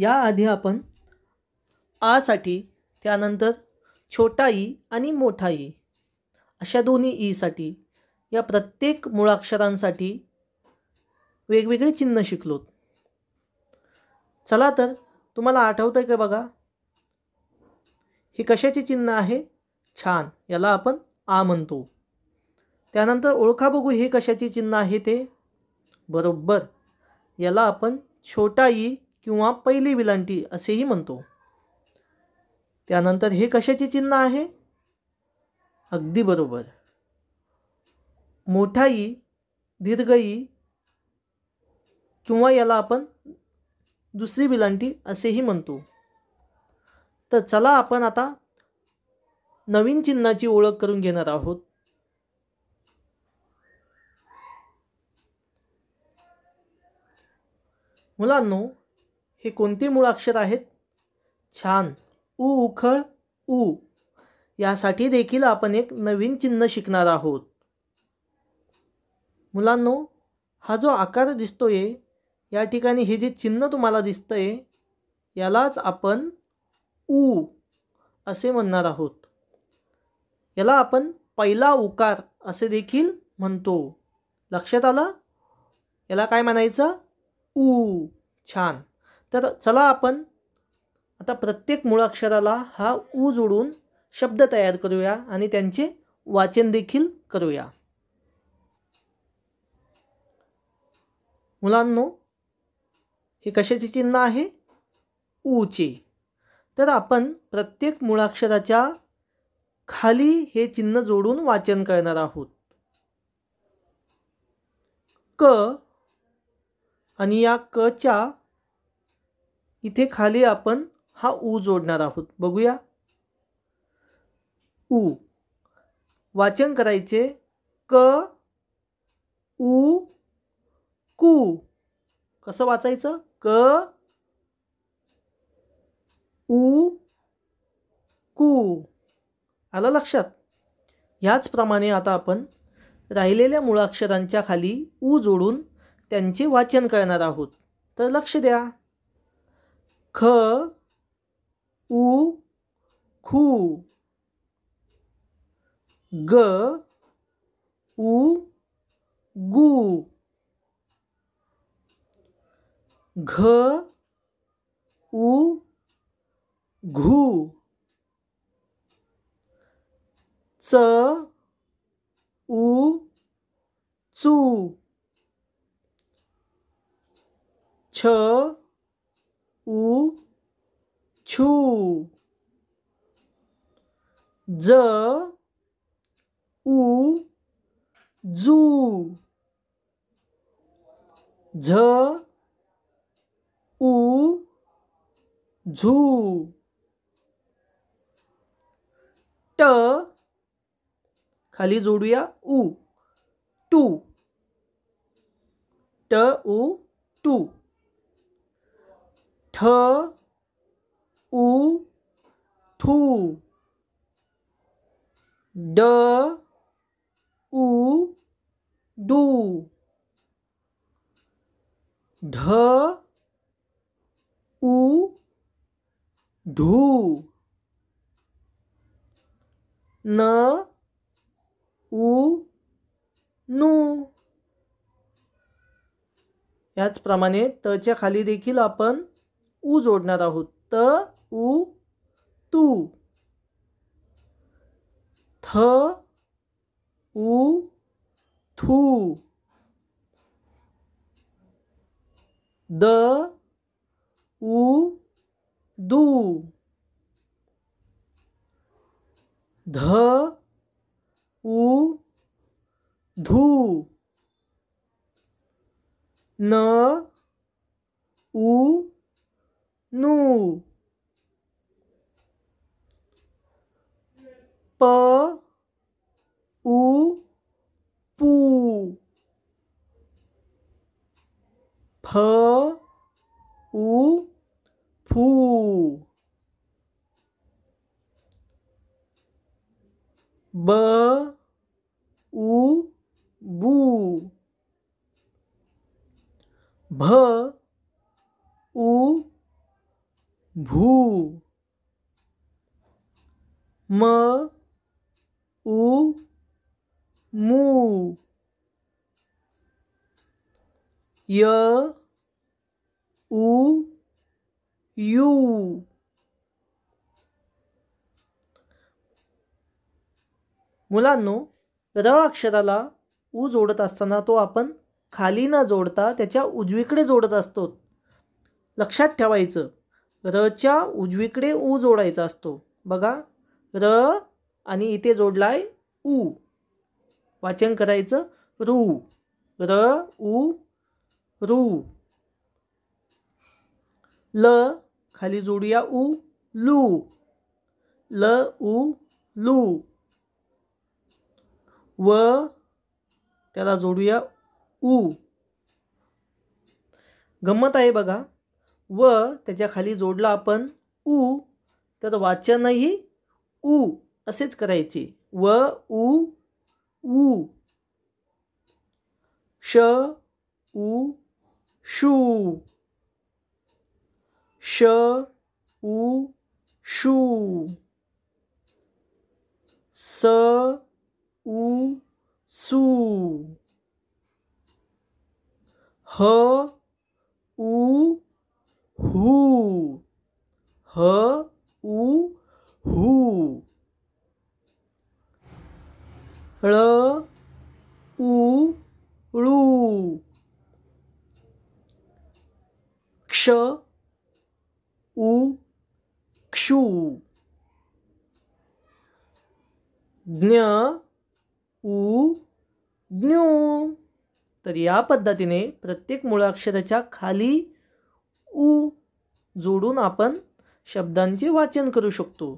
याआधी आपण आसाठी त्यानंतर छोटा ई आणि मोठा ई अशा दोन्ही ईसाठी या प्रत्येक मुळाक्षरांसाठी वेगवेगळी चिन्ह शिकलोत चला तर तुम्हाला आठवतं आहे का बघा हे कशाचे चिन्ह आहे छान याला आपण आ म्हणतो त्यानंतर ओळखा बघू हे कशाचे चिन्ह आहे ते बरोबर याला आपण छोटा ई किंवा पहिली विलांटी असेही म्हणतो त्यानंतर हे कशाचे चिन्ह आहे अगदी बरोबर मोठाई दीर्घई किंवा याला आपण दुसरी विलांटी असेही म्हणतो तर चला आपण आता नवीन चिन्हाची ओळख करून घेणार आहोत मुलांनो हे कोणते अक्षर आहेत छान उ उखळ उ यासाठी देखील आपण एक नवीन चिन्ह शिकणार आहोत मुलांनो हा जो आकार दिसतोय या ठिकाणी हे जे चिन्ह तुम्हाला दिसतंय यालाच आपण उ असे म्हणणार आहोत याला आपण पहिला उकार असे देखील म्हणतो लक्षात आलं याला काय म्हणायचं ऊ छान तर चला आपण आता प्रत्येक मुळाक्षराला हा ऊ जोडून शब्द तयार करूया आणि त्यांचे वाचन देखील करूया मुलांनो हे कशाचे चिन्ह आहे चे. तर आपण प्रत्येक मुळाक्षराच्या खाली हे चिन्ह जोडून वाचन करणार आहोत क आणि या कच्या इथे खाली आपण हा ऊ जोडणार आहोत बघूया ऊ वाचन करायचे क उ कू कसं वाचायचं क उ कू आलं लक्षात ह्याचप्रमाणे आता आपण राहिलेल्या मुळाक्षरांच्या खाली ऊ जोडून त्यांचे वाचन करणार आहोत तर लक्ष द्या 그, 우, 구, 그, 우, 구, 그, 우, 구, 저, 우, 주, 저, ज उ जू झ उ झू ट खाली जोडूया उ टू ट उ टू ठ उ ठू ड उ डू ढ उ ढू न उ नू याचप्रमाणे तच्या खाली देखील आपण ऊ जोडणार आहोत त उ तू थ उ थू द उ दू ध उ धू न उ नू प उ पू फ उ फू ब उ बू भ उ भू म उ, मु य उ यू मुलांनो र अक्षराला उ जोडत असताना तो आपण खाली न जोडता त्याच्या उजवीकडे जोडत असतो लक्षात ठेवायचं रच्या उजवीकडे उ जोडायचा असतो बघा र आणि इथे जोडलाय उ, ऊ वाचन करायचं रू र उ, रू ल खाली जोडूया उ, लू ल उ, लू व त्याला जोडूया उ, गंमत आहे बघा व त्याच्या खाली जोडला आपण ऊ तर वाचनही उ, असेच करायचे व उ उ श उ शू श उ शू स उ सू ह उ हू ह उ हू ळ उ क्ष उ क्षू ज्ञ उ ज्ञू तर या पद्धतीने प्रत्येक मुळाक्षराच्या खाली उ जोडून आपण शब्दांचे वाचन करू शकतो